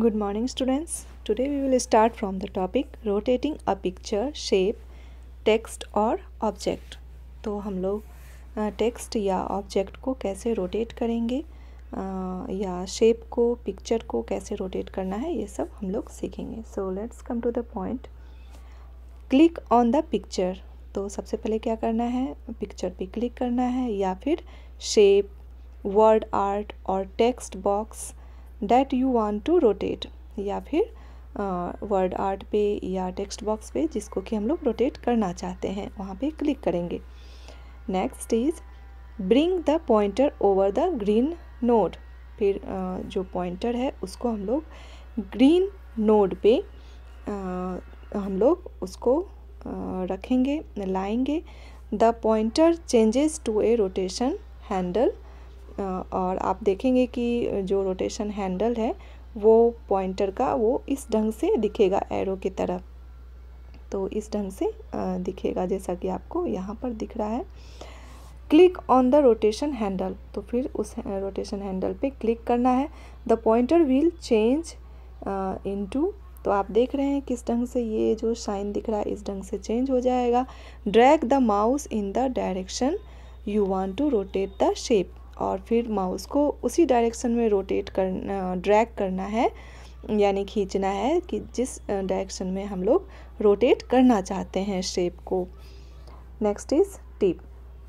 Good morning students. Today we will start from the topic rotating a picture, shape, text or object. तो हम लोग text या object को कैसे rotate करेंगे या शेप को पिक्चर को कैसे रोटेट करना है ये सब हम लोग सीखेंगे so let's come to the point click on the picture तो सबसे पहले क्या करना है पिक्चर पे क्लिक करना है या फिर शेप वर्ड आर्ट और text box that you want to rotate या फिर वर्ड आर्ट पे या टेक्स्ट बॉक्स पे जिसको कि हम लोग रोटेट करना चाहते हैं वहाँ पे क्लिक करेंगे next is bring the pointer over the green node फिर uh, जो पॉइंटर है उसको हम लोग ग्रीन नोड पे uh, हम लोग उसको uh, रखेंगे लाएंगे the pointer changes to a rotation handle और आप देखेंगे कि जो रोटेशन हैंडल है वो पॉइंटर का वो इस ढंग से दिखेगा एरो की तरफ तो इस ढंग से दिखेगा जैसा कि आपको यहाँ पर दिख रहा है click on the rotation handle तो फिर उस रोटेशन हैंडल पे क्लिक करना है the pointer will change into तो आप देख रहे हैं किस ढंग से ये जो साइन दिख रहा है इस ढंग से चेंज हो जाएगा drag the mouse in the direction you want to rotate the shape और फिर माउस को उसी डायरेक्शन में रोटेट करना ड्रैग करना है यानी खींचना है कि जिस डायरेक्शन में हम लोग रोटेट करना चाहते हैं शेप को next is tip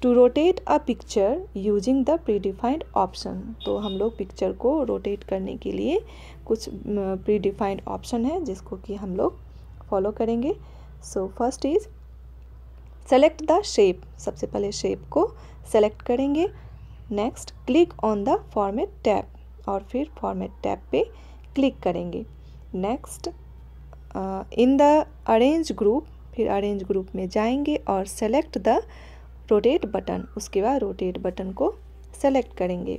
to rotate a picture using the predefined option तो हम लोग पिक्चर को रोटेट करने के लिए कुछ प्रीडिफाइंड ऑप्शन है जिसको कि हम लोग फॉलो करेंगे so first is select the shape सबसे पहले शेप को सेलेक्ट करेंगे next click on the format tab और फिर फॉर्मेट टैब पे क्लिक करेंगे next in the arrange group फिर अरेंज ग्रुप में जाएंगे और सेलेक्ट द रोटेट बटन उसके बाद रोटेट बटन को सेलेक्ट करेंगे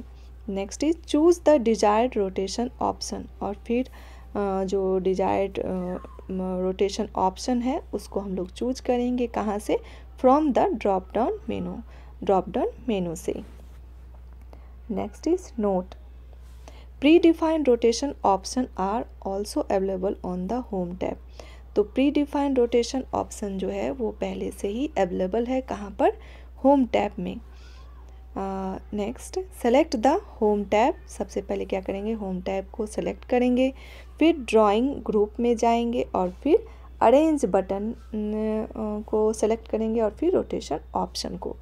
next is choose the desired rotation option और फिर uh, जो डिजायर्ड रोटेशन ऑप्शन है उसको हम लोग चूज करेंगे कहाँ से from the drop down menu drop down menu से Next is note. Predefined rotation option are also available on the home tab. तो प्री डिफाइंड रोटेशन ऑप्शन जो है वो पहले से ही अवेलेबल है कहाँ पर होम टैब में next select the home tab सबसे पहले क्या करेंगे होम टैब को सेलेक्ट करेंगे फिर ड्राइंग ग्रुप में जाएंगे और फिर अरेंज बटन uh, को सेलेक्ट करेंगे और फिर रोटेशन ऑप्शन को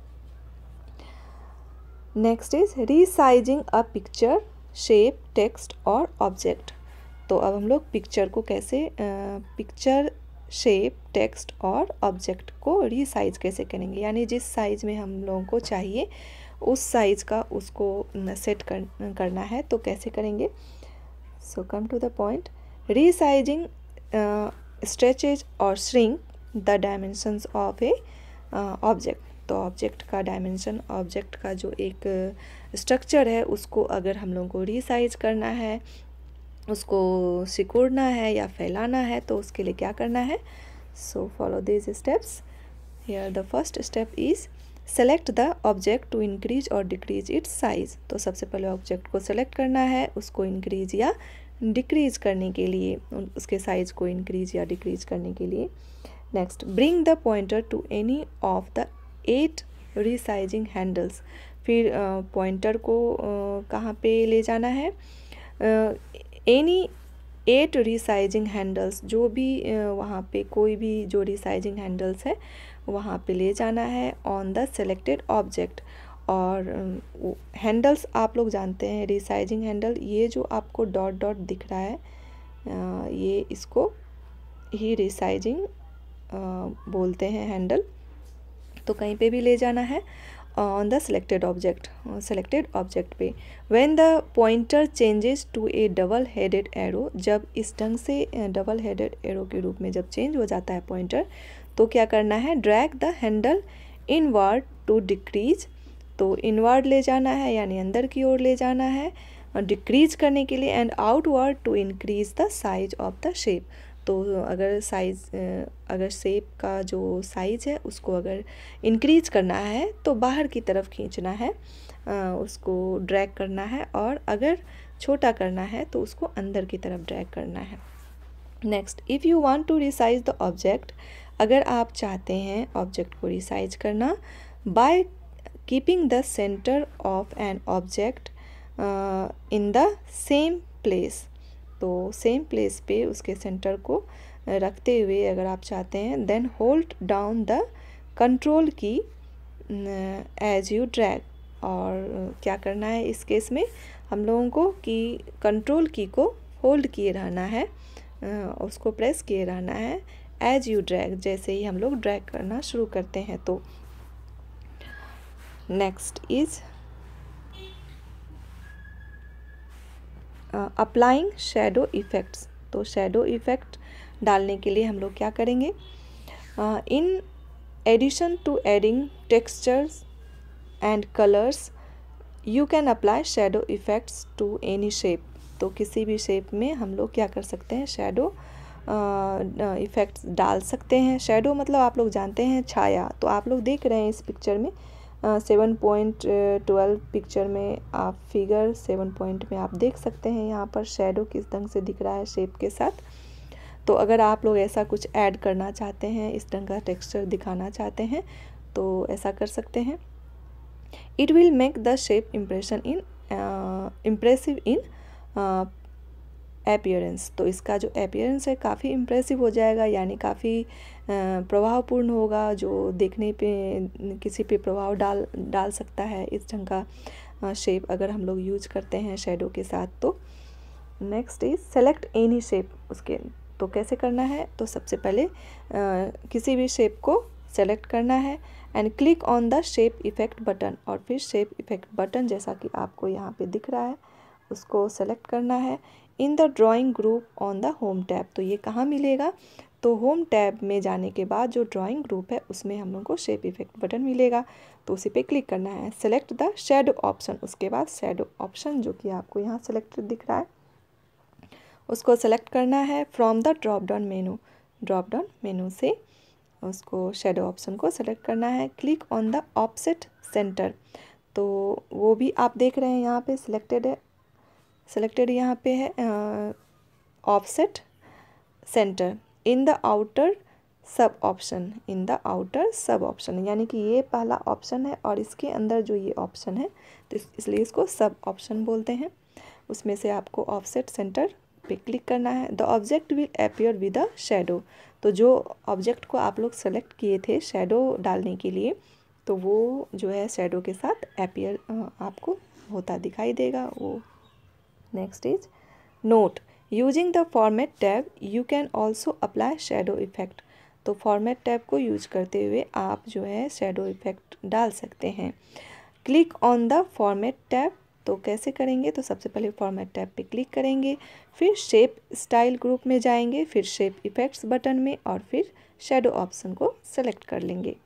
next is resizing a picture shape text और ऑब्जेक्ट तो अब हम लोग पिक्चर को कैसे पिक्चर शेप टेक्स्ट और ऑब्जेक्ट को रिसाइज कैसे करेंगे यानी जिस साइज़ में हम लोगों को चाहिए उस साइज़ का उसको सेट कर, करना है तो कैसे करेंगे so come to the point resizing stretches और shrink the dimensions of a object तो ऑब्जेक्ट का डायमेंशन ऑब्जेक्ट का जो एक स्ट्रक्चर uh, है उसको अगर हम लोगों को रिसाइज करना है उसको सिकोड़ना है या फैलाना है तो उसके लिए क्या करना है so follow these steps here the first step is select the object to increase और डिक्रीज इट्स साइज तो सबसे पहले ऑब्जेक्ट को सेलेक्ट करना है उसको इंक्रीज या डिक्रीज करने के लिए उसके साइज को इंक्रीज या डिक्रीज करने के लिए next bring the pointer to any of the eight resizing handles फिर पॉइंटर को कहाँ पे ले जाना है एनी एट रिसाइजिंग हैंडल्स जो भी वहाँ पे कोई भी जो रिसाइजिंग हैंडल्स है वहाँ पे ले जाना है ऑन द सेलेक्टेड ऑब्जेक्ट और हैंडल्स आप लोग जानते हैं रिसाइजिंग हैंडल ये जो आपको डॉट डॉट दिख रहा है ये इसको ही रिसाइजिंग बोलते हैं हैंडल तो कहीं पे भी ले जाना है on the selected object selected object पे when the pointer changes to a double headed arrow जब इस ढंग से डबल हेडेड एरो के रूप में जब चेंज हो जाता है पॉइंटर तो क्या करना है drag the handle inward to decrease तो इनवर्ड ले जाना है यानी अंदर की ओर ले जाना है डिक्रीज करने के लिए and outward to increase the size of the shape तो अगर साइज़ अगर सेब का जो साइज़ है उसको अगर इंक्रीज करना है तो बाहर की तरफ खींचना है उसको ड्रैग करना है और अगर छोटा करना है तो उसको अंदर की तरफ ड्रैग करना है next if you want to resize the object अगर आप चाहते हैं ऑब्जेक्ट को रिसाइज करना by keeping the centre of an object in the same place तो सेम प्लेस पे उसके सेंटर को रखते हुए अगर आप चाहते हैं then hold down the control key as you drag और क्या करना है इस केस में हम लोगों को कि कंट्रोल की को होल्ड किए रहना है उसको प्रेस किए रहना है एज यू ड्रैग जैसे ही हम लोग ड्रैग करना शुरू करते हैं तो next is applying shadow effects तो शेडो इफ़ेक्ट डालने के लिए हम लोग क्या करेंगे in addition to adding textures and colours you can apply shadow effects to any shape तो किसी भी शेप में हम लोग क्या कर सकते हैं शेडो इफ़ेक्ट्स डाल सकते हैं शेडो मतलब आप लोग जानते हैं छाया तो आप लोग देख रहे हैं इस पिक्चर में सेवन पॉइंट ट्वेल्व पिक्चर में आप फिगर सेवन पॉइंट में आप देख सकते हैं यहाँ पर शेडो किस ढंग से दिख रहा है शेप के साथ तो अगर आप लोग ऐसा कुछ ऐड करना चाहते हैं इस ढंग का टेक्सचर दिखाना चाहते हैं तो ऐसा कर सकते हैं it will make the shape impression in impressive in appearance तो इसका जो अपियरेंस है काफ़ी इम्प्रेसिव हो जाएगा यानी काफ़ी प्रभावपूर्ण होगा जो देखने पे किसी पे प्रभाव डाल डाल सकता है इस ढंग का शेप अगर हम लोग यूज करते हैं शेडो के साथ तो next is select any shape उसके तो कैसे करना है तो सबसे पहले आ, किसी भी शेप को सेलेक्ट करना है and click on the shape effect button और फिर शेप इफेक्ट बटन जैसा कि आपको यहाँ पे दिख रहा है उसको सेलेक्ट करना है in the drawing group on the home tab तो ये कहाँ मिलेगा तो होम टैब में जाने के बाद जो ड्राइंग ग्रुप है उसमें हम लोग को शेप इफेक्ट बटन मिलेगा तो उसी पे क्लिक करना है सेलेक्ट द शेडो ऑप्शन उसके बाद शेडो ऑप्शन जो कि आपको यहाँ सेलेक्ट दिख रहा है उसको सेलेक्ट करना है from the drop down menu drop down menu से उसको शेडो ऑप्शन को सेलेक्ट करना है click on the offset centre तो वो भी आप देख रहे हैं यहाँ पे सिलेक्टेड है सिलेक्टेड यहाँ पे है offset centre in the outer sub option in the outer sub option यानी कि ये पहला ऑप्शन है और इसके अंदर जो ये ऑप्शन है तो इसलिए इसको सब ऑप्शन बोलते हैं उसमें से आपको ऑफसेट सेंटर पे क्लिक करना है the object will appear with a shadow तो जो ऑब्जेक्ट को आप लोग सेलेक्ट किए थे शेडो डालने के लिए तो वो जो है शेडो के साथ अपियर आपको होता दिखाई देगा वो next is note using the format tab you can also apply shadow effect तो फॉर्मेट टैब को यूज करते हुए आप जो है शेडो इफेक्ट डाल सकते हैं click on the format tab तो कैसे करेंगे तो सबसे पहले फॉर्मेट टैब पे क्लिक करेंगे फिर शेप स्टाइल ग्रुप में जाएंगे फिर शेप इफ़ेक्ट्स बटन में और फिर शेडो ऑप्शन को सेलेक्ट कर लेंगे